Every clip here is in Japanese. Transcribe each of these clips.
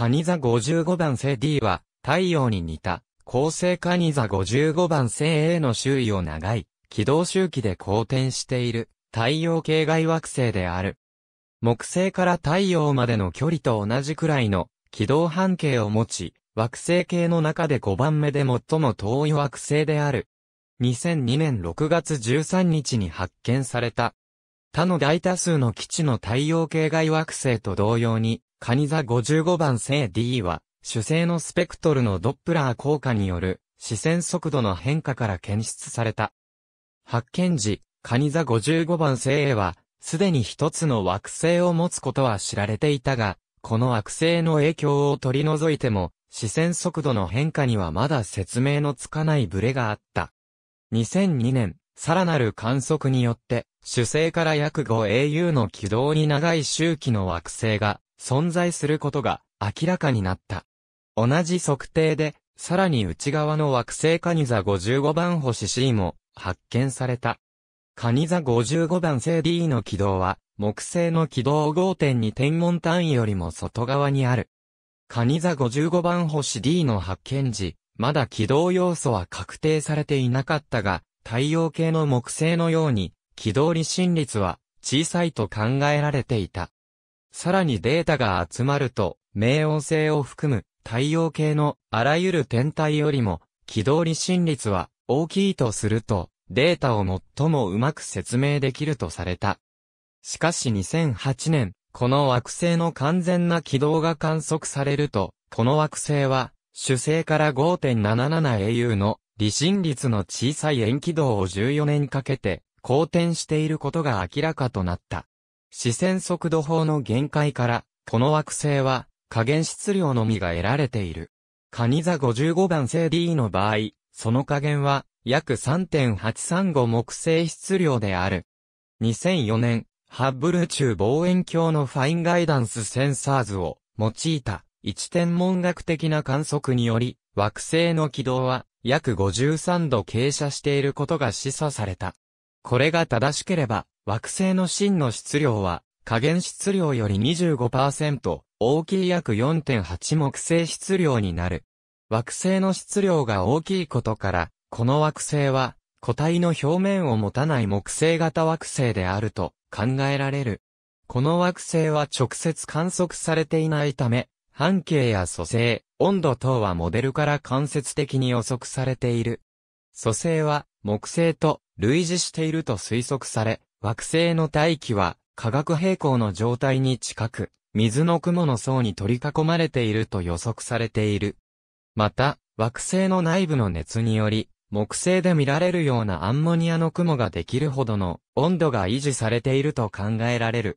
カニ座55番星 D は、太陽に似た、恒星カニ座55番星 A の周囲を長い、軌道周期で公転している、太陽系外惑星である。木星から太陽までの距離と同じくらいの軌道半径を持ち、惑星系の中で5番目で最も遠い惑星である。2002年6月13日に発見された。他の大多数の基地の太陽系外惑星と同様に、カニ座55番星 D は、主星のスペクトルのドップラー効果による視線速度の変化から検出された。発見時、カニ座55番星 A は、すでに一つの惑星を持つことは知られていたが、この惑星の影響を取り除いても、視線速度の変化にはまだ説明のつかないブレがあった。2002年、さらなる観測によって、主星から約 5au の軌道に長い周期の惑星が存在することが明らかになった。同じ測定で、さらに内側の惑星カニ座55番星 C も発見された。カニ座55番星 D の軌道は、木星の軌道5.2天文単位よりも外側にある。カニ座55番星 D の発見時、まだ軌道要素は確定されていなかったが、太陽系の木星のように、軌道離心率は小さいと考えられていた。さらにデータが集まると、冥王星を含む太陽系のあらゆる天体よりも、軌道離心率は大きいとすると、データを最もうまく説明できるとされた。しかし2008年、この惑星の完全な軌道が観測されると、この惑星は、主星から5.77 au の離心率の小さい円軌道を14年かけて、好転していることが明らかとなった。視線速度法の限界から、この惑星は、加減質量のみが得られている。カニ座55番星 D の場合、その加減は、約3.835木星質量である。2004年、ハッブル宇宙望遠鏡のファインガイダンスセンサーズを用いた一天文学的な観測により、惑星の軌道は約53度傾斜していることが示唆された。これが正しければ、惑星の真の質量は、下限質量より25%、大きい約4.8木星質量になる。惑星の質量が大きいことから、この惑星は、個体の表面を持たない木星型惑星であると考えられる。この惑星は直接観測されていないため、半径や組成、温度等はモデルから間接的に予測されている。組成は木星と類似していると推測され、惑星の大気は化学平衡の状態に近く、水の雲の層に取り囲まれていると予測されている。また、惑星の内部の熱により、木星で見られるようなアンモニアの雲ができるほどの温度が維持されていると考えられる。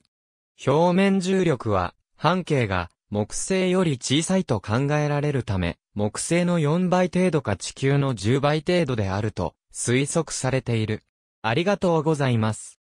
表面重力は、半径が木星より小さいと考えられるため、木星の4倍程度か地球の10倍程度であると推測されている。ありがとうございます。